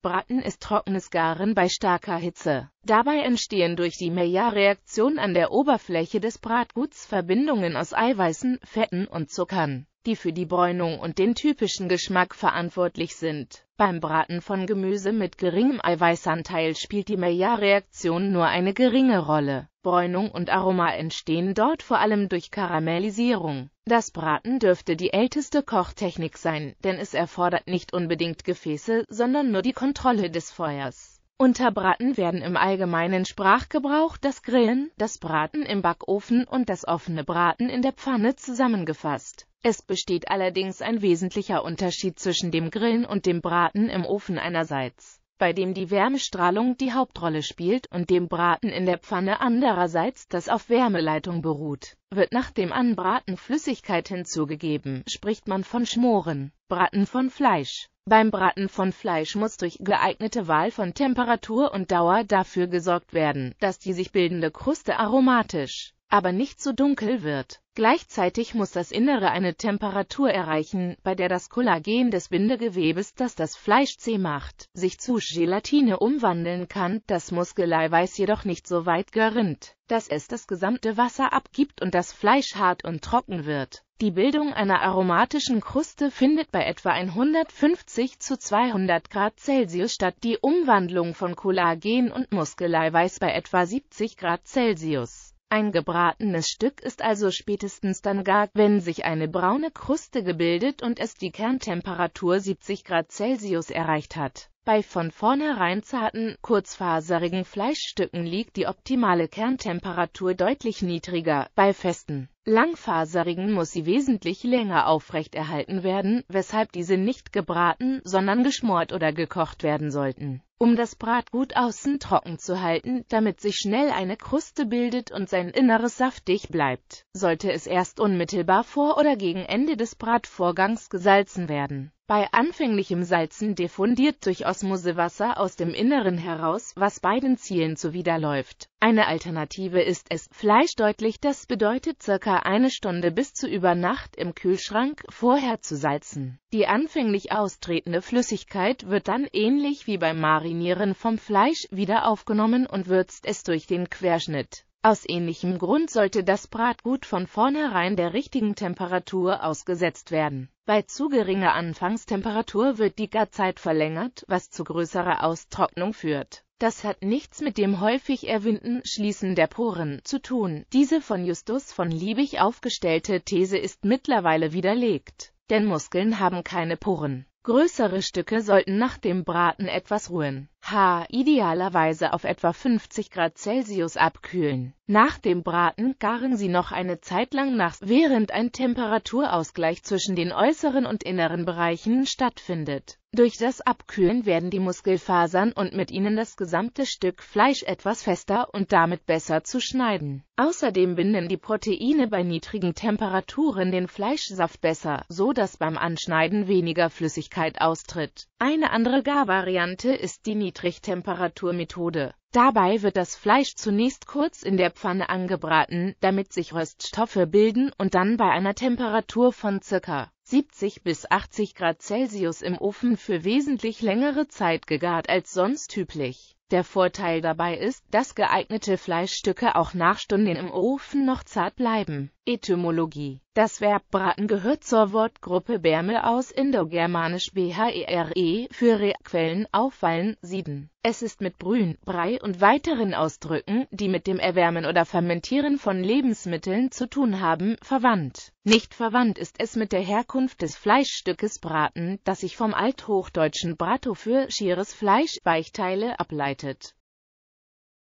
Braten ist trockenes Garen bei starker Hitze. Dabei entstehen durch die Maillard-Reaktion an der Oberfläche des Bratguts Verbindungen aus Eiweißen, Fetten und Zuckern die für die Bräunung und den typischen Geschmack verantwortlich sind. Beim Braten von Gemüse mit geringem Eiweißanteil spielt die Maillard-Reaktion nur eine geringe Rolle. Bräunung und Aroma entstehen dort vor allem durch Karamellisierung. Das Braten dürfte die älteste Kochtechnik sein, denn es erfordert nicht unbedingt Gefäße, sondern nur die Kontrolle des Feuers. Unter Braten werden im allgemeinen Sprachgebrauch das Grillen, das Braten im Backofen und das offene Braten in der Pfanne zusammengefasst. Es besteht allerdings ein wesentlicher Unterschied zwischen dem Grillen und dem Braten im Ofen einerseits, bei dem die Wärmestrahlung die Hauptrolle spielt und dem Braten in der Pfanne andererseits, das auf Wärmeleitung beruht. Wird nach dem Anbraten Flüssigkeit hinzugegeben, spricht man von Schmoren, Braten von Fleisch. Beim Braten von Fleisch muss durch geeignete Wahl von Temperatur und Dauer dafür gesorgt werden, dass die sich bildende Kruste aromatisch, aber nicht zu so dunkel wird. Gleichzeitig muss das Innere eine Temperatur erreichen, bei der das Kollagen des Bindegewebes, das das Fleisch zäh macht, sich zu Gelatine umwandeln kann, das Muskeleiweiß jedoch nicht so weit gerinnt, dass es das gesamte Wasser abgibt und das Fleisch hart und trocken wird. Die Bildung einer aromatischen Kruste findet bei etwa 150 zu 200 Grad Celsius statt, die Umwandlung von Kollagen und Muskeleiweiß bei etwa 70 Grad Celsius. Ein gebratenes Stück ist also spätestens dann gar, wenn sich eine braune Kruste gebildet und es die Kerntemperatur 70 Grad Celsius erreicht hat. Bei von vornherein zarten, kurzfaserigen Fleischstücken liegt die optimale Kerntemperatur deutlich niedriger, bei festen, langfaserigen muss sie wesentlich länger aufrechterhalten werden, weshalb diese nicht gebraten, sondern geschmort oder gekocht werden sollten um das Bratgut außen trocken zu halten, damit sich schnell eine Kruste bildet und sein Inneres saftig bleibt, sollte es erst unmittelbar vor oder gegen Ende des Bratvorgangs gesalzen werden. Bei anfänglichem Salzen diffundiert durch Osmose Wasser aus dem Inneren heraus, was beiden Zielen zuwiderläuft. Eine Alternative ist es, Fleisch deutlich, das bedeutet circa eine Stunde bis zu über Nacht im Kühlschrank vorher zu salzen. Die anfänglich austretende Flüssigkeit wird dann ähnlich wie beim Marinieren vom Fleisch wieder aufgenommen und würzt es durch den Querschnitt. Aus ähnlichem Grund sollte das Bratgut von vornherein der richtigen Temperatur ausgesetzt werden. Bei zu geringer Anfangstemperatur wird die Garzeit verlängert, was zu größerer Austrocknung führt. Das hat nichts mit dem häufig erwähnten Schließen der Poren zu tun. Diese von Justus von Liebig aufgestellte These ist mittlerweile widerlegt denn Muskeln haben keine Poren. Größere Stücke sollten nach dem Braten etwas ruhen. H. Idealerweise auf etwa 50 Grad Celsius abkühlen. Nach dem Braten garen sie noch eine Zeit lang nach, während ein Temperaturausgleich zwischen den äußeren und inneren Bereichen stattfindet. Durch das Abkühlen werden die Muskelfasern und mit ihnen das gesamte Stück Fleisch etwas fester und damit besser zu schneiden. Außerdem binden die Proteine bei niedrigen Temperaturen den Fleischsaft besser, so dass beim Anschneiden weniger Flüssigkeit austritt. Eine andere Garvariante ist die Niedrigtemperaturmethode. Dabei wird das Fleisch zunächst kurz in der Pfanne angebraten, damit sich Röststoffe bilden und dann bei einer Temperatur von ca. 70 bis 80 Grad Celsius im Ofen für wesentlich längere Zeit gegart als sonst üblich. Der Vorteil dabei ist, dass geeignete Fleischstücke auch nach Stunden im Ofen noch zart bleiben. Etymologie Das Verb braten gehört zur Wortgruppe Bärme aus indogermanisch B-H-E-R-E -E für Re Quellen auffallen, sieden. Es ist mit Brühen, Brei und weiteren Ausdrücken, die mit dem Erwärmen oder Fermentieren von Lebensmitteln zu tun haben, verwandt. Nicht verwandt ist es mit der Herkunft des Fleischstückes Braten, das sich vom althochdeutschen Brato für schieres Fleisch, Weichteile ableitet It.